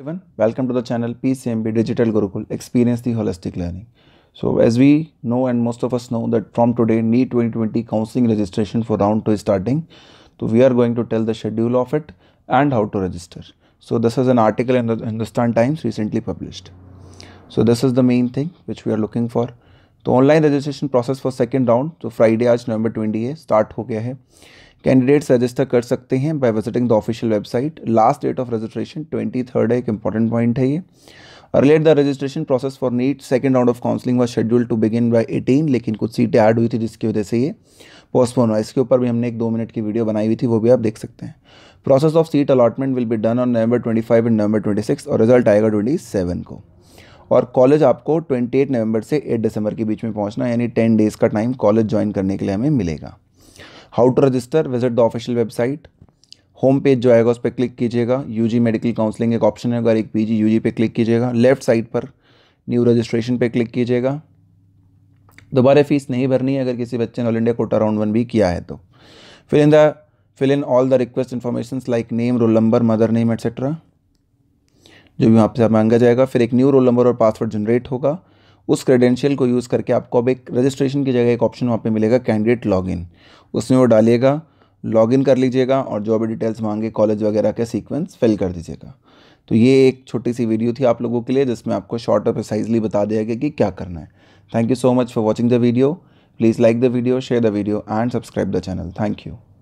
everyone welcome to the channel pcmb digital gurukul experience the holistic learning so as we know and most of us know that from today neat 2020 counseling registration for round 2 is starting so we are going to tell the schedule of it and how to register so this is an article in the hindustan times recently published so this is the main thing which we are looking for the online registration process for second round so friday aaj november 20 hai start ho gaya hai candidates register कर सकते हैं by visiting the official website last date of registration twenty third है एक important point है ये earlier the registration process for NEET second round of counselling was schedule to begin by eighteen लेकिन कुछ सीटें ऐड हुई थी जिसकी वजह से ये पोस्टपोन हुआ इसके ऊपर भी हमने एक दो मिनट की वीडियो बनाई हुई थी वो भी आप देख सकते हैं process of seat allotment will be done on November twenty five and November twenty six और रिजल्ट आएगा ट्वेंटी सेवन को और कॉलेज आपको ट्वेंटी एट नवंबर से एट दिसंबर के बीच में पहुंचना यानी टेन डेज़ का टाइम कॉलेज ज्वाइन करने के लिए हमें मिलेगा how to register visit the official website home page जो आएगा उस पर क्लिक कीजिएगा यूजी मेडिकल काउंसलिंग एक ऑप्शन है अगर एक पीजी यूजी पे क्लिक कीजिएगा लेफ्ट साइड पर न्यू रजिस्ट्रेशन पे क्लिक कीजिएगा दोबारा फीस नहीं भरनी है अगर किसी बच्चे ने all India quota round one भी किया है तो fill in the fill in all the request information like name roll number mother name etcetera जो भी वहाँ पर मांगा जाएगा फिर एक न्यू रोल नंबर और पासवर्ड जनरेट होगा उस क्रेडेंशियल को यूज़ करके आपको अब एक रजिस्ट्रेशन की जगह एक ऑप्शन वहाँ पे मिलेगा कैंडिडेट लॉगिन उसमें वो डालिएगा लॉगिन कर लीजिएगा और जो भी डिटेल्स मांगे कॉलेज वगैरह के सीक्वेंस फिल कर दीजिएगा तो ये एक छोटी सी वीडियो थी आप लोगों के लिए जिसमें आपको शॉर्ट और प्रिसाइजली बता दिया गया कि क्या करना है thank you so much for watching the video please like the video share the video and subscribe the channel thank you